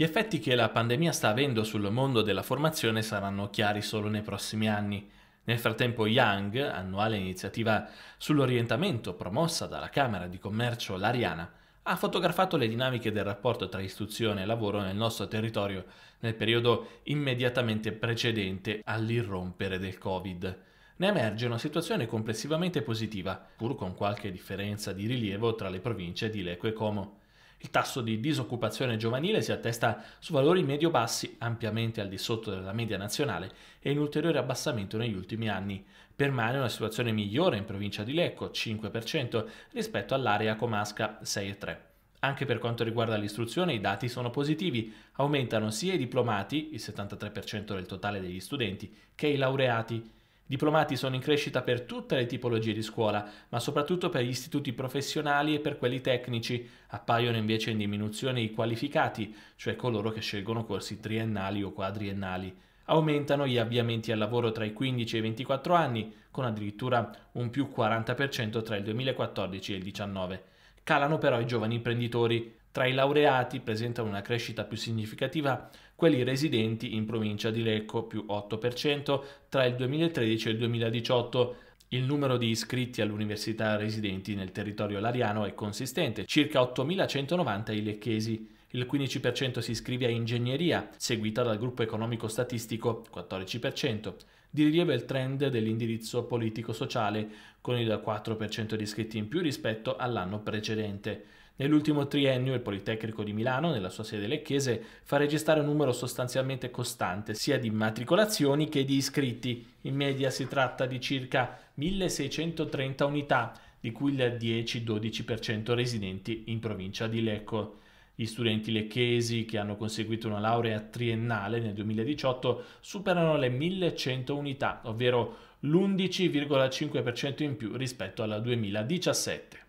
Gli effetti che la pandemia sta avendo sul mondo della formazione saranno chiari solo nei prossimi anni. Nel frattempo Young, annuale iniziativa sull'orientamento promossa dalla Camera di Commercio Lariana, ha fotografato le dinamiche del rapporto tra istruzione e lavoro nel nostro territorio nel periodo immediatamente precedente all'irrompere del Covid. Ne emerge una situazione complessivamente positiva, pur con qualche differenza di rilievo tra le province di Lecco e Como. Il tasso di disoccupazione giovanile si attesta su valori medio-bassi ampiamente al di sotto della media nazionale e in ulteriore abbassamento negli ultimi anni. Permane una situazione migliore in provincia di Lecco, 5%, rispetto all'area comasca, 6,3%. Anche per quanto riguarda l'istruzione i dati sono positivi, aumentano sia i diplomati, il 73% del totale degli studenti, che i laureati, Diplomati sono in crescita per tutte le tipologie di scuola, ma soprattutto per gli istituti professionali e per quelli tecnici. Appaiono invece in diminuzione i qualificati, cioè coloro che scelgono corsi triennali o quadriennali. Aumentano gli avviamenti al lavoro tra i 15 e i 24 anni, con addirittura un più 40% tra il 2014 e il 2019. Calano però i giovani imprenditori, tra i laureati presentano una crescita più significativa quelli residenti in provincia di Lecco, più 8% tra il 2013 e il 2018. Il numero di iscritti all'università residenti nel territorio lariano è consistente, circa 8.190 i lecchesi. Il 15% si iscrive a ingegneria, seguita dal gruppo economico-statistico, 14%. Di rilievo è il trend dell'indirizzo politico-sociale, con il 4% di iscritti in più rispetto all'anno precedente. Nell'ultimo triennio il Politecnico di Milano, nella sua sede lecchese, fa registrare un numero sostanzialmente costante sia di immatricolazioni che di iscritti. In media si tratta di circa 1630 unità, di cui il 10-12% residenti in provincia di Lecco. Gli studenti lecchesi che hanno conseguito una laurea triennale nel 2018 superano le 1100 unità, ovvero l'11,5% in più rispetto alla 2017.